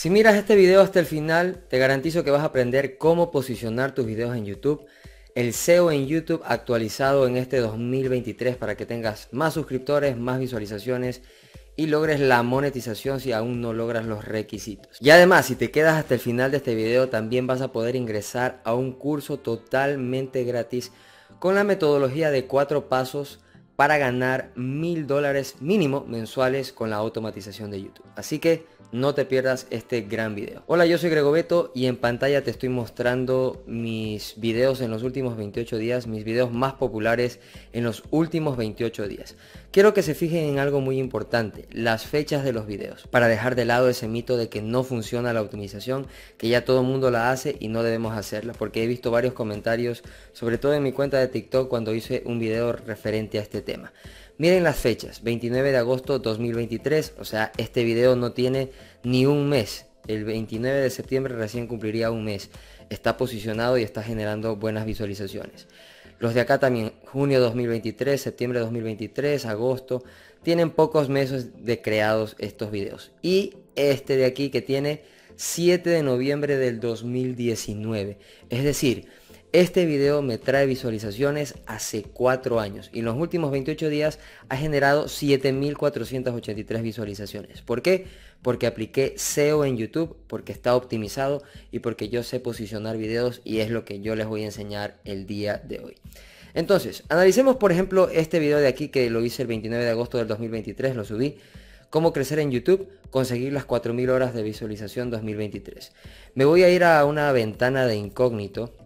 Si miras este video hasta el final, te garantizo que vas a aprender cómo posicionar tus videos en YouTube, el SEO en YouTube actualizado en este 2023 para que tengas más suscriptores, más visualizaciones y logres la monetización si aún no logras los requisitos. Y además, si te quedas hasta el final de este video, también vas a poder ingresar a un curso totalmente gratis con la metodología de cuatro pasos para ganar mil dólares mínimo mensuales con la automatización de YouTube. Así que no te pierdas este gran video. Hola, yo soy beto y en pantalla te estoy mostrando mis videos en los últimos 28 días, mis videos más populares en los últimos 28 días. Quiero que se fijen en algo muy importante, las fechas de los videos, para dejar de lado ese mito de que no funciona la optimización, que ya todo el mundo la hace y no debemos hacerla, porque he visto varios comentarios, sobre todo en mi cuenta de TikTok cuando hice un video referente a este tema. Miren las fechas, 29 de agosto 2023, o sea, este video no tiene ni un mes. El 29 de septiembre recién cumpliría un mes. Está posicionado y está generando buenas visualizaciones. Los de acá también, junio 2023, septiembre 2023, agosto, tienen pocos meses de creados estos videos. Y este de aquí que tiene 7 de noviembre del 2019. Es decir, este video me trae visualizaciones hace 4 años y en los últimos 28 días ha generado 7.483 visualizaciones. ¿Por qué? Porque apliqué SEO en YouTube, porque está optimizado y porque yo sé posicionar videos y es lo que yo les voy a enseñar el día de hoy. Entonces, analicemos por ejemplo este video de aquí que lo hice el 29 de agosto del 2023, lo subí cómo crecer en YouTube, conseguir las 4.000 horas de visualización 2023. Me voy a ir a una ventana de incógnito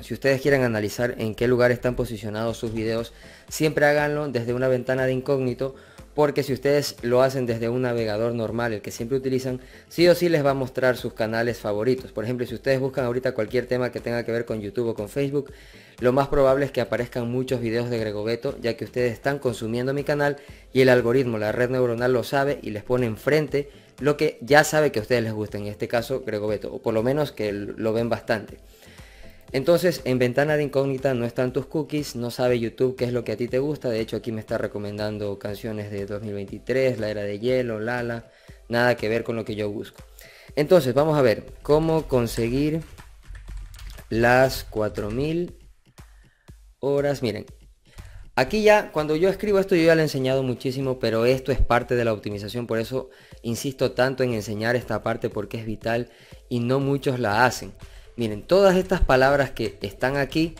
si ustedes quieren analizar en qué lugar están posicionados sus videos, siempre háganlo desde una ventana de incógnito porque si ustedes lo hacen desde un navegador normal, el que siempre utilizan, sí o sí les va a mostrar sus canales favoritos. Por ejemplo, si ustedes buscan ahorita cualquier tema que tenga que ver con YouTube o con Facebook, lo más probable es que aparezcan muchos videos de Gregobeto, ya que ustedes están consumiendo mi canal y el algoritmo, la red neuronal lo sabe y les pone enfrente lo que ya sabe que a ustedes les gusta, en este caso Gregobeto, o por lo menos que lo ven bastante. Entonces, en ventana de incógnita no están tus cookies, no sabe YouTube qué es lo que a ti te gusta. De hecho, aquí me está recomendando canciones de 2023, La Era de Hielo, Lala, nada que ver con lo que yo busco. Entonces, vamos a ver cómo conseguir las 4000 horas. Miren, aquí ya, cuando yo escribo esto, yo ya le he enseñado muchísimo, pero esto es parte de la optimización. Por eso insisto tanto en enseñar esta parte porque es vital y no muchos la hacen. Miren, todas estas palabras que están aquí,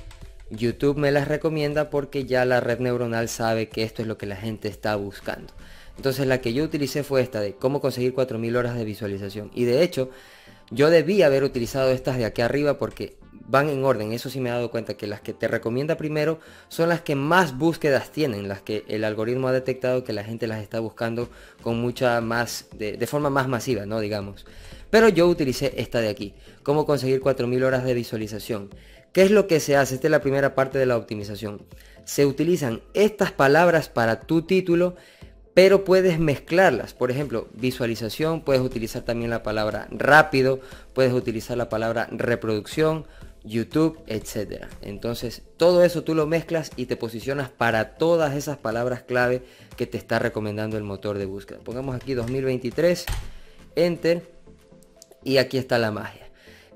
YouTube me las recomienda porque ya la red neuronal sabe que esto es lo que la gente está buscando. Entonces la que yo utilicé fue esta de cómo conseguir 4.000 horas de visualización. Y de hecho, yo debí haber utilizado estas de aquí arriba porque van en orden. Eso sí me he dado cuenta que las que te recomienda primero son las que más búsquedas tienen, las que el algoritmo ha detectado que la gente las está buscando con mucha más, de, de forma más masiva, ¿no? Digamos. Pero yo utilicé esta de aquí, cómo conseguir 4.000 horas de visualización. ¿Qué es lo que se hace? Esta es la primera parte de la optimización. Se utilizan estas palabras para tu título, pero puedes mezclarlas. Por ejemplo, visualización, puedes utilizar también la palabra rápido, puedes utilizar la palabra reproducción, YouTube, etc. Entonces, todo eso tú lo mezclas y te posicionas para todas esas palabras clave que te está recomendando el motor de búsqueda. Pongamos aquí 2023, enter y aquí está la magia.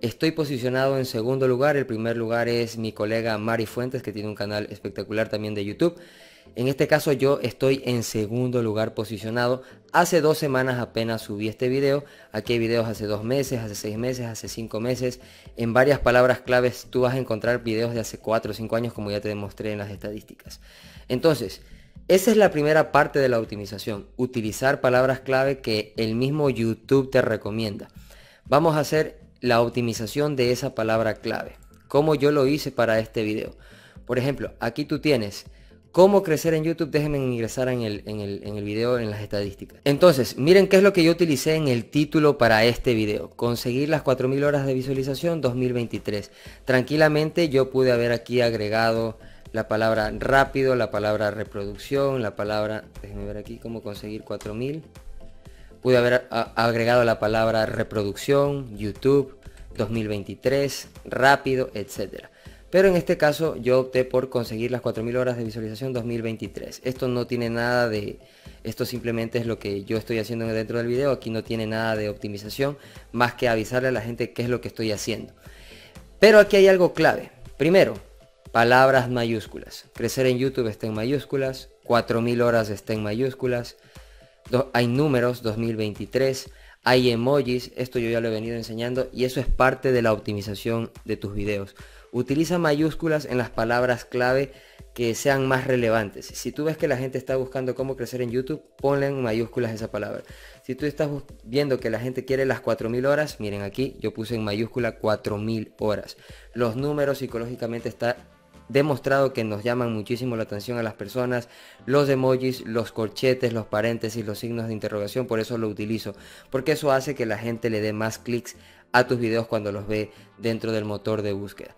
Estoy posicionado en segundo lugar. El primer lugar es mi colega Mari Fuentes, que tiene un canal espectacular también de YouTube. En este caso yo estoy en segundo lugar posicionado. Hace dos semanas apenas subí este video. Aquí hay videos hace dos meses, hace seis meses, hace cinco meses. En varias palabras claves tú vas a encontrar videos de hace cuatro o cinco años como ya te demostré en las estadísticas. Entonces, esa es la primera parte de la optimización. Utilizar palabras clave que el mismo YouTube te recomienda. Vamos a hacer la optimización de esa palabra clave, como yo lo hice para este video. Por ejemplo, aquí tú tienes cómo crecer en YouTube, déjenme ingresar en el, en, en video, en las estadísticas. Entonces, miren qué es lo que yo utilicé en el título para este video. Conseguir las 4.000 horas de visualización 2023. Tranquilamente yo pude haber aquí agregado la palabra rápido, la palabra reproducción, la palabra, déjenme ver aquí cómo conseguir 4.000 Pude haber agregado la palabra reproducción, YouTube, 2023, rápido, etc. Pero en este caso yo opté por conseguir las 4.000 horas de visualización 2023. Esto no tiene nada de... Esto simplemente es lo que yo estoy haciendo dentro del video. Aquí no tiene nada de optimización más que avisarle a la gente qué es lo que estoy haciendo. Pero aquí hay algo clave. Primero, palabras mayúsculas. Crecer en YouTube está en mayúsculas. 4.000 horas está en mayúsculas hay números 2023, hay emojis, esto yo ya lo he venido enseñando y eso es parte de la optimización de tus videos. Utiliza mayúsculas en las palabras clave que sean más relevantes. Si tú ves que la gente está buscando cómo crecer en YouTube, ponle en mayúsculas esa palabra. Si tú estás viendo que la gente quiere las 4.000 horas, miren aquí, yo puse en mayúscula 4.000 horas. Los números psicológicamente está demostrado que nos llaman muchísimo la atención a las personas, los emojis, los corchetes, los paréntesis, los signos de interrogación, por eso lo utilizo, porque eso hace que la gente le dé más clics a tus videos cuando los ve dentro del motor de búsqueda.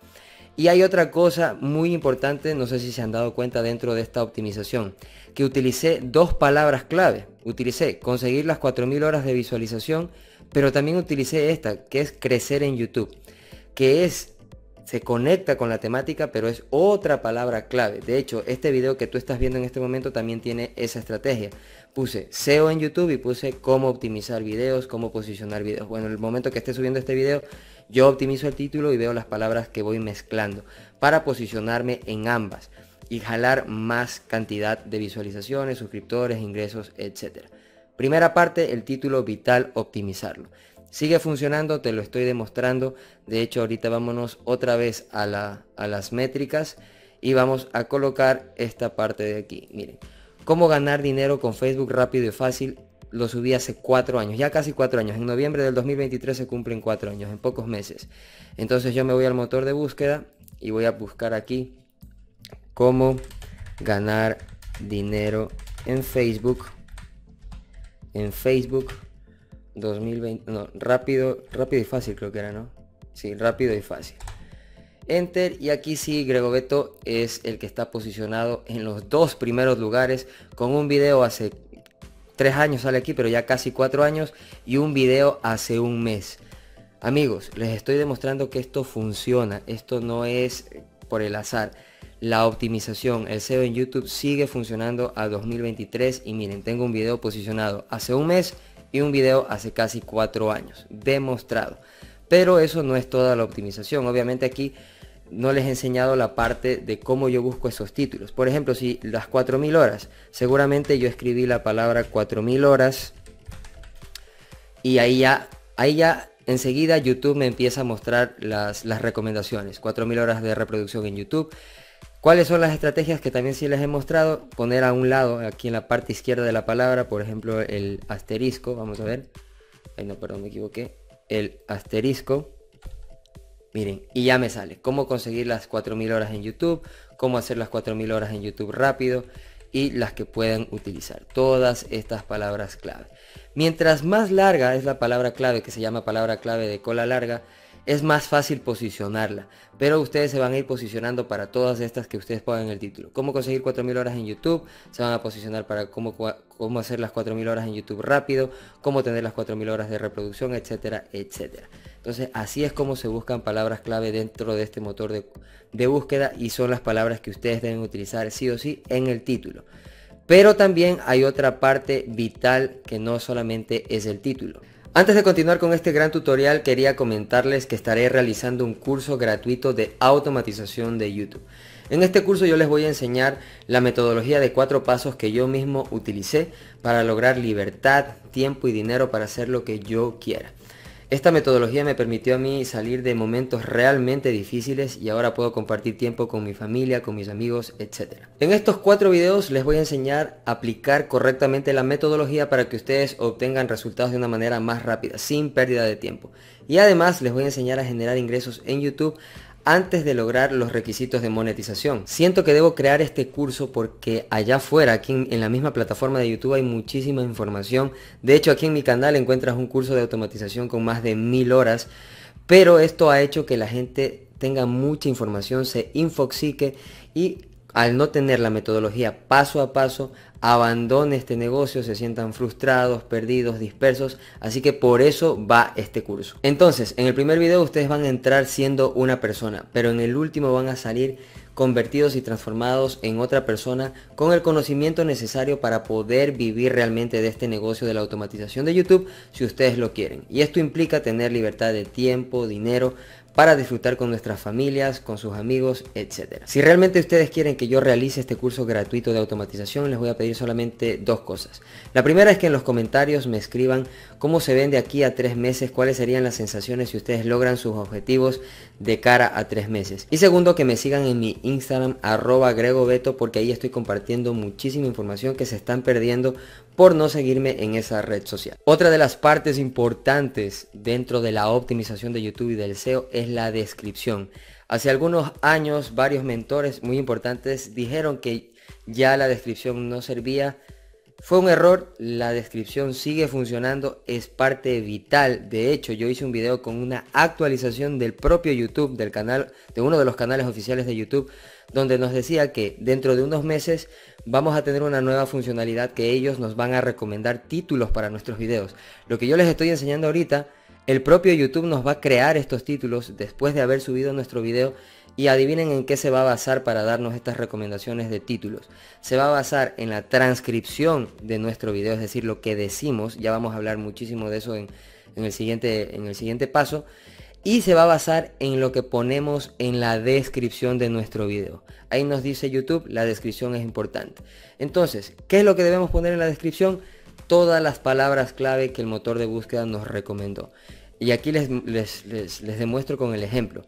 Y hay otra cosa muy importante, no sé si se han dado cuenta dentro de esta optimización, que utilicé dos palabras clave. Utilicé conseguir las 4.000 horas de visualización, pero también utilicé esta, que es crecer en YouTube, que es se conecta con la temática, pero es otra palabra clave. De hecho, este video que tú estás viendo en este momento también tiene esa estrategia. Puse SEO en YouTube y puse cómo optimizar videos, cómo posicionar videos. Bueno, en el momento que esté subiendo este video, yo optimizo el título y veo las palabras que voy mezclando para posicionarme en ambas y jalar más cantidad de visualizaciones, suscriptores, ingresos, etc. Primera parte, el título vital, optimizarlo. Sigue funcionando, te lo estoy demostrando. De hecho, ahorita vámonos otra vez a, las métricas y vamos a colocar esta parte de aquí. Miren, cómo ganar dinero con Facebook rápido y fácil. Lo subí hace cuatro años, ya casi cuatro años. En noviembre del 2023 se cumplen cuatro años, en pocos meses. Entonces yo me voy al motor de búsqueda y voy a buscar aquí cómo ganar dinero en Facebook. En Facebook 2020, no, rápido, rápido y fácil creo que era, ¿no? Sí, rápido y fácil. Enter y aquí sí beto es el que está posicionado en los dos primeros lugares con un video hace tres años sale aquí, pero ya casi cuatro años y un video hace un mes. Amigos, les estoy demostrando que esto funciona, esto no es por el azar. La optimización, el SEO en YouTube sigue funcionando a 2023 y miren, tengo un video posicionado hace un mes y un video hace casi 4 años, demostrado. Pero eso no es toda la optimización. Obviamente aquí no les he enseñado la parte de cómo yo busco esos títulos. Por ejemplo, si las 4000 horas, seguramente yo escribí la palabra 4000 horas y ahí ya, ahí ya enseguida YouTube me empieza a mostrar las, las recomendaciones. 4000 horas de reproducción en YouTube, ¿Cuáles son las estrategias que también sí les he mostrado? Poner a un lado, aquí en la parte izquierda de la palabra, por ejemplo, el asterisco, vamos a ver. Ay, no, perdón, me equivoqué. El asterisco. Miren, y ya me sale. Cómo conseguir las 4.000 horas en YouTube, cómo hacer las 4.000 horas en YouTube rápido y las que puedan utilizar. Todas estas palabras clave. Mientras más larga es la palabra clave, que se llama palabra clave de cola larga, es más fácil posicionarla, pero ustedes se van a ir posicionando para todas estas que ustedes pongan en el título. Cómo conseguir 4.000 horas en YouTube, se van a posicionar para cómo, cómo hacer las 4.000 horas en YouTube rápido, cómo tener las 4.000 horas de reproducción, etcétera, etcétera. Entonces así es como se buscan palabras clave dentro de este motor de, de búsqueda y son las palabras que ustedes deben utilizar sí o sí en el título. Pero también hay otra parte vital que no solamente es el título. Antes de continuar con este gran tutorial quería comentarles que estaré realizando un curso gratuito de automatización de YouTube. En este curso yo les voy a enseñar la metodología de cuatro pasos que yo mismo utilicé para lograr libertad, tiempo y dinero para hacer lo que yo quiera. Esta metodología me permitió a mí salir de momentos realmente difíciles y ahora puedo compartir tiempo con mi familia, con mis amigos, etc. En estos cuatro videos les voy a enseñar a aplicar correctamente la metodología para que ustedes obtengan resultados de una manera más rápida, sin pérdida de tiempo. Y además les voy a enseñar a generar ingresos en YouTube antes de lograr los requisitos de monetización. Siento que debo crear este curso porque allá afuera, aquí en, la misma plataforma de YouTube hay muchísima información. De hecho, aquí en mi canal encuentras un curso de automatización con más de mil horas. Pero esto ha hecho que la gente tenga mucha información, se infoxique y al no tener la metodología paso a paso, abandone este negocio, se sientan frustrados, perdidos, dispersos. Así que por eso va este curso. Entonces, en el primer video ustedes van a entrar siendo una persona, pero en el último van a salir convertidos y transformados en otra persona con el conocimiento necesario para poder vivir realmente de este negocio de la automatización de YouTube si ustedes lo quieren. Y esto implica tener libertad de tiempo, dinero, para disfrutar con nuestras familias, con sus amigos, etc. Si realmente ustedes quieren que yo realice este curso gratuito de automatización, les voy a pedir solamente dos cosas. La primera es que en los comentarios me escriban cómo se ven de aquí a tres meses, cuáles serían las sensaciones si ustedes logran sus objetivos de cara a tres meses. Y segundo, que me sigan en mi Instagram, arroba gregobeto, porque ahí estoy compartiendo muchísima información que se están perdiendo por no seguirme en esa red social. Otra de las partes importantes dentro de la optimización de YouTube y del SEO es es la descripción. Hace algunos años varios mentores muy importantes dijeron que ya la descripción no servía. Fue un error, la descripción sigue funcionando, es parte vital. De hecho, yo hice un video con una actualización del propio YouTube, del canal, de uno de los canales oficiales de YouTube, donde nos decía que dentro de unos meses vamos a tener una nueva funcionalidad que ellos nos van a recomendar títulos para nuestros videos. Lo que yo les estoy enseñando ahorita el propio YouTube nos va a crear estos títulos después de haber subido nuestro video y adivinen en qué se va a basar para darnos estas recomendaciones de títulos. Se va a basar en la transcripción de nuestro video, es decir, lo que decimos, ya vamos a hablar muchísimo de eso en, el, siguiente, en el siguiente paso, y se va a basar en lo que ponemos en la descripción de nuestro video. Ahí nos dice YouTube, la descripción es importante. Entonces, ¿qué es lo que debemos poner en la descripción? todas las palabras clave que el motor de búsqueda nos recomendó. Y aquí les, les, demuestro con el ejemplo.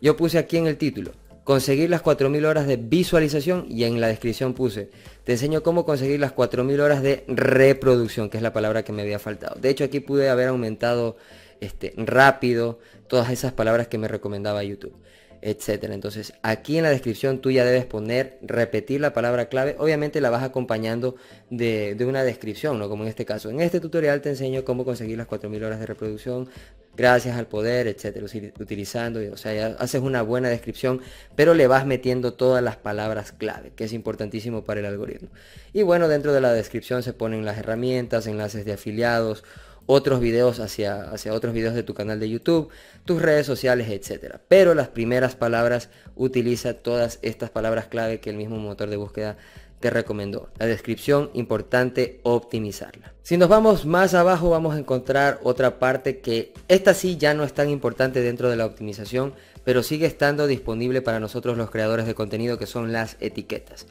Yo puse aquí en el título, conseguir las 4.000 horas de visualización y en la descripción puse, te enseño cómo conseguir las 4.000 horas de reproducción, que es la palabra que me había faltado. De hecho, aquí pude haber aumentado este, rápido todas esas palabras que me recomendaba YouTube etcétera. Entonces aquí en la descripción tú ya debes poner, repetir la palabra clave, obviamente la vas acompañando de, de una descripción, ¿no? como en este caso. En este tutorial te enseño cómo conseguir las 4000 horas de reproducción gracias al poder, etcétera, utilizando, o sea, haces una buena descripción, pero le vas metiendo todas las palabras clave, que es importantísimo para el algoritmo. Y bueno, dentro de la descripción se ponen las herramientas, enlaces de afiliados, otros videos hacia, hacia otros videos de tu canal de YouTube, tus redes sociales, etcétera Pero las primeras palabras utiliza todas estas palabras clave que el mismo motor de búsqueda te recomendó. La descripción, importante optimizarla. Si nos vamos más abajo vamos a encontrar otra parte que esta sí ya no es tan importante dentro de la optimización, pero sigue estando disponible para nosotros los creadores de contenido que son las etiquetas.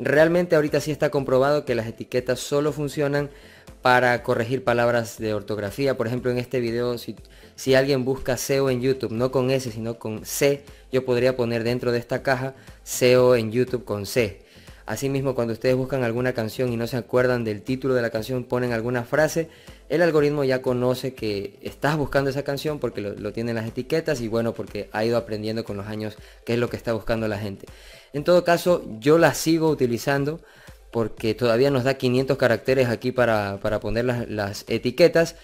Realmente ahorita sí está comprobado que las etiquetas solo funcionan para corregir palabras de ortografía. Por ejemplo, en este video, si, si alguien busca SEO en YouTube, no con S, sino con C, yo podría poner dentro de esta caja SEO en YouTube con C. Asimismo, cuando ustedes buscan alguna canción y no se acuerdan del título de la canción, ponen alguna frase, el algoritmo ya conoce que estás buscando esa canción porque lo, tienen las etiquetas y bueno, porque ha ido aprendiendo con los años qué es lo que está buscando la gente. En todo caso, yo la sigo utilizando porque todavía nos da 500 caracteres aquí para, poner las, etiquetas.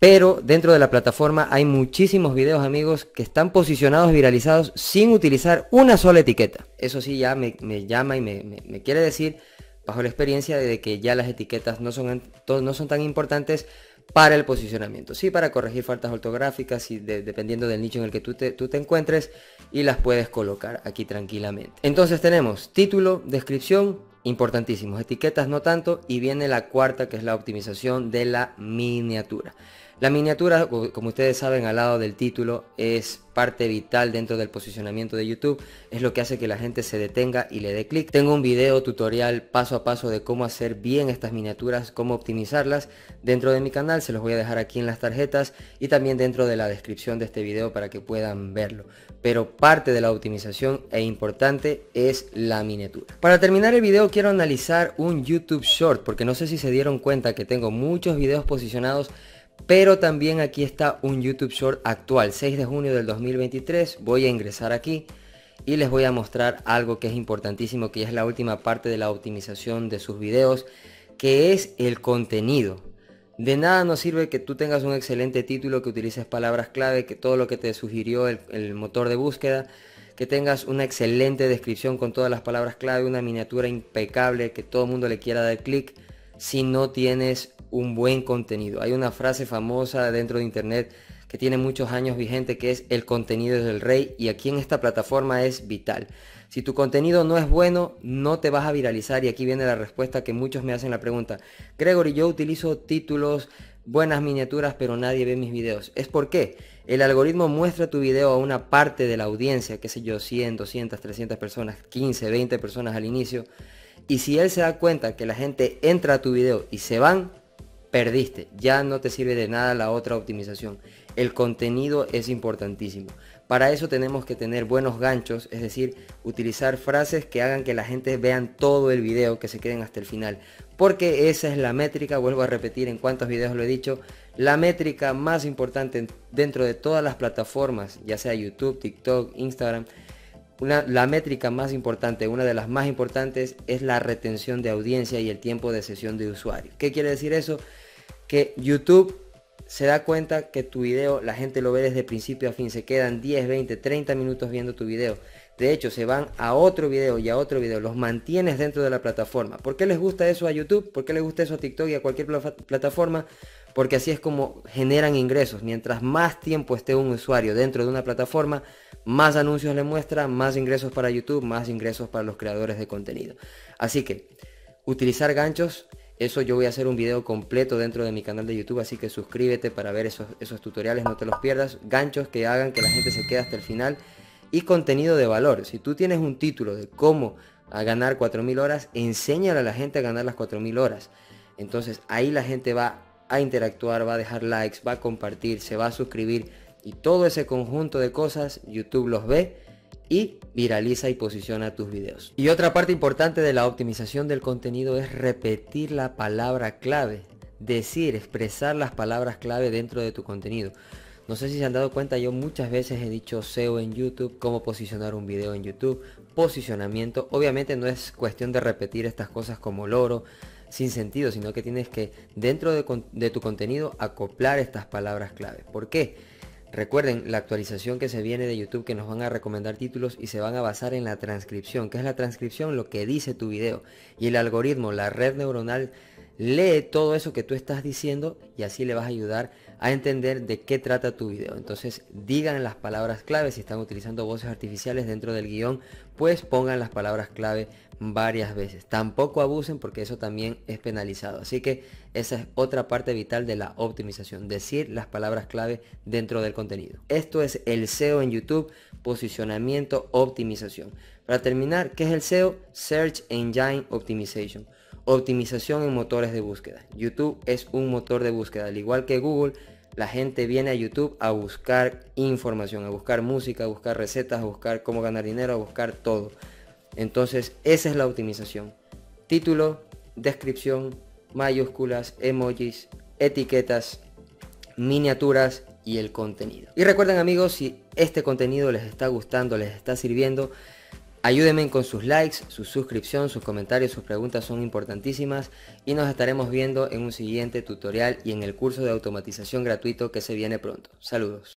Pero dentro de la plataforma hay muchísimos videos, amigos, que están posicionados, viralizados, sin utilizar una sola etiqueta. Eso sí, ya me, llama y me, quiere decir, bajo la experiencia, de que ya las etiquetas no son, no son tan importantes para el posicionamiento, sí, para corregir faltas ortográficas y dependiendo del nicho en el que tú te encuentres y las puedes colocar aquí tranquilamente. Entonces tenemos título, descripción, importantísimos. Etiquetas no tanto. Y viene la cuarta que es la optimización de la miniatura. La miniatura, como ustedes saben, al lado del título, es parte vital dentro del posicionamiento de YouTube. Es lo que hace que la gente se detenga y le dé clic. Tengo un video tutorial paso a paso de cómo hacer bien estas miniaturas, cómo optimizarlas dentro de mi canal. Se los voy a dejar aquí en las tarjetas y también dentro de la descripción de este video para que puedan verlo. Pero parte de la optimización e importante es la miniatura. Para terminar el video, quiero quiero analizar un YouTube Short porque no sé si se dieron cuenta que tengo muchos videos posicionados, pero también aquí está un YouTube Short actual, 6 de junio del 2023. Voy a ingresar aquí y les voy a mostrar algo que es importantísimo, que es la última parte de la optimización de sus videos, que es el contenido. De nada nos sirve que tú tengas un excelente título, que utilices palabras clave, que todo lo que te sugirió el, el motor de búsqueda, que tengas una excelente descripción con todas las palabras clave, una miniatura impecable, que todo el mundo le quiera dar clic, si no tienes un buen contenido. Hay una frase famosa dentro de Internet que tiene muchos años vigente que es el contenido es el rey y aquí en esta plataforma es vital. Si tu contenido no es bueno, no te vas a viralizar y aquí viene la respuesta que muchos me hacen la pregunta. Gregory, yo utilizo títulos buenas miniaturas pero nadie ve mis videos. ¿Es porque El algoritmo muestra tu video a una parte de la audiencia, qué sé yo, 100, 200, 300 personas, 15, 20 personas al inicio. Y si él se da cuenta que la gente entra a tu video y se van, perdiste. Ya no te sirve de nada la otra optimización. El contenido es importantísimo. Para eso tenemos que tener buenos ganchos, es decir, utilizar frases que hagan que la gente vean todo el video, que se queden hasta el final porque esa es la métrica, vuelvo a repetir en cuántos videos lo he dicho, la métrica más importante dentro de todas las plataformas, ya sea YouTube, TikTok, Instagram, la métrica más importante, una de las más importantes es la retención de audiencia y el tiempo de sesión de usuario. ¿Qué quiere decir eso? Que YouTube se da cuenta que tu video, la gente lo ve desde principio a fin, se quedan 10, 20, 30 minutos viendo tu video. De hecho, se van a otro video y a otro video. Los mantienes dentro de la plataforma. ¿Por qué les gusta eso a YouTube? ¿Por qué les gusta eso a TikTok y a cualquier plataforma? Porque así es como generan ingresos. Mientras más tiempo esté un usuario dentro de una plataforma, más anuncios le muestra, más ingresos para YouTube, más ingresos para los creadores de contenido. Así que, utilizar ganchos eso yo voy a hacer un video completo dentro de mi canal de YouTube, así que suscríbete para ver esos, esos, tutoriales, no te los pierdas. Ganchos que hagan que la gente se quede hasta el final y contenido de valor. Si tú tienes un título de cómo a ganar 4.000 horas, enséñale a la gente a ganar las 4.000 horas. Entonces ahí la gente va a interactuar, va a dejar likes, va a compartir, se va a suscribir y todo ese conjunto de cosas YouTube los ve y viraliza y posiciona tus videos. Y otra parte importante de la optimización del contenido es repetir la palabra clave, decir, expresar las palabras clave dentro de tu contenido. No sé si se han dado cuenta, yo muchas veces he dicho SEO en YouTube, cómo posicionar un video en YouTube, posicionamiento. Obviamente no es cuestión de repetir estas cosas como loro, sin sentido, sino que tienes que dentro de, tu contenido acoplar estas palabras clave. ¿Por qué? Recuerden la actualización que se viene de YouTube que nos van a recomendar títulos y se van a basar en la transcripción. ¿Qué es la transcripción? Lo que dice tu video. Y el algoritmo, la red neuronal lee todo eso que tú estás diciendo y así le vas a ayudar a entender de qué trata tu video. Entonces digan las palabras clave, si están utilizando voces artificiales dentro del guión, pues pongan las palabras clave varias veces. Tampoco abusen porque eso también es penalizado. Así que esa es otra parte vital de la optimización, decir las palabras clave dentro del contenido. Esto es el SEO en YouTube, posicionamiento, optimización. Para terminar, ¿qué es el SEO? Search Engine Optimization Optimización en motores de búsqueda. YouTube es un motor de búsqueda, al igual que Google. La gente viene a YouTube a buscar información, a buscar música, a buscar recetas, a buscar cómo ganar dinero, a buscar todo. Entonces, esa es la optimización. Título, descripción, mayúsculas, emojis, etiquetas, miniaturas y el contenido. Y recuerden amigos, si este contenido les está gustando, les está sirviendo, Ayúdenme con sus likes, su suscripción, sus comentarios, sus preguntas son importantísimas y nos estaremos viendo en un siguiente tutorial y en el curso de automatización gratuito que se viene pronto. Saludos.